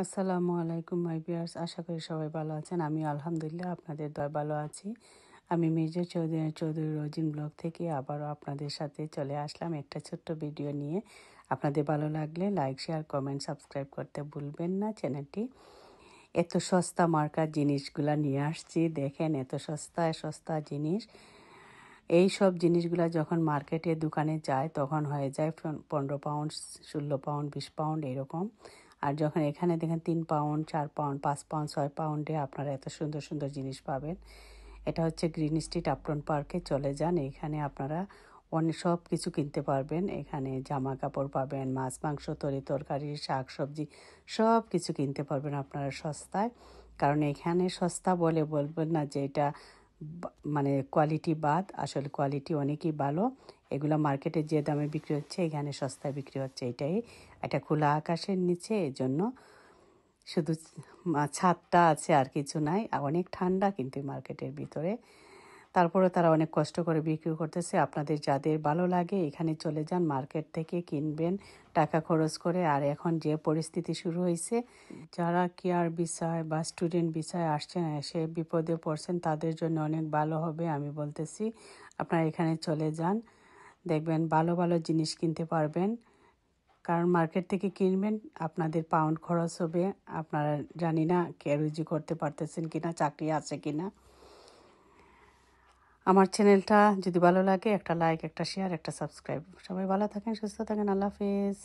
আসসালামু আলাইকুম মাই বিয়ার্স আশা করি সবাই ভালো আছেন আমি আলহামদুলিল্লাহ আপনাদের দয় ভালো আছি আমি মির্জা চৌধুরী চৌধুরী রোজিন ব্লগ থেকে আবারও আপনাদের সাথে চলে আসলাম একটা ছোট্ট ভিডিও নিয়ে আপনাদের ভালো লাগলে লাইক শেয়ার কমেন্ট সাবস্ক্রাইব করতে ভুলবেন না চ্যানেলটি এত সস্তা মার্কার জিনিসগুলা নিয়ে আসছি দেখেন এত সস্তা সস্তা জিনিস এই সব জিনিসগুলো যখন মার্কেটে দোকানে যায় তখন হয়ে যায় পনেরো পাউন্ড ষোলো পাউন্ড বিশ পাউন্ড এরকম আর যখন এখানে দেখেন তিন পাউন্ড চার পাউন্ড পাঁচ পাউন্ড ছয় পাউন্ডে আপনারা এত সুন্দর সুন্দর জিনিস পাবেন এটা হচ্ছে গ্রিন স্ট্রিট আপটন পার্কে চলে যান এখানে আপনারা অনেক সব কিছু কিনতে পারবেন এখানে জামা কাপড় পাবেন মাছ মাংস তরি তরকারি শাক সবজি সব কিছু কিনতে পারবেন আপনারা সস্তায় কারণ এখানে সস্তা বলে বলবেন না যে এটা মানে কোয়ালিটি বাদ আসলে কোয়ালিটি অনেকই ভালো এগুলো মার্কেটে যে দামে বিক্রি হচ্ছে এখানে সস্তায় বিক্রি হচ্ছে এটাই এটা খোলা আকাশের নিচে এই জন্য শুধু ছাদটা আছে আর কিছু নাই অনেক ঠান্ডা কিন্তু মার্কেটের ভিতরে তারপরে তারা অনেক কষ্ট করে বিক্রি করতেছে আপনাদের যাদের ভালো লাগে এখানে চলে যান মার্কেট থেকে কিনবেন টাকা খরচ করে আর এখন যে পরিস্থিতি শুরু হয়েছে যারা কেয়ার বিষয় বা স্টুডেন্ট বিষয় আসছেন এসে বিপদে পড়ছেন তাদের জন্য অনেক ভালো হবে আমি বলতেছি আপনারা এখানে চলে যান দেখবেন ভালো ভালো জিনিস কিনতে পারবেন কারণ মার্কেট থেকে কিনবেন আপনাদের পাউন্ড খরচ হবে আপনারা জানি না কে করতে পারতেছেন কিনা চাকরি আছে কিনা আমার চ্যানেলটা যদি ভালো লাগে একটা লাইক একটা শেয়ার একটা সাবস্ক্রাইব সবাই ভালো থাকেন সুস্থ থাকেন আল্লাহ হাফিজ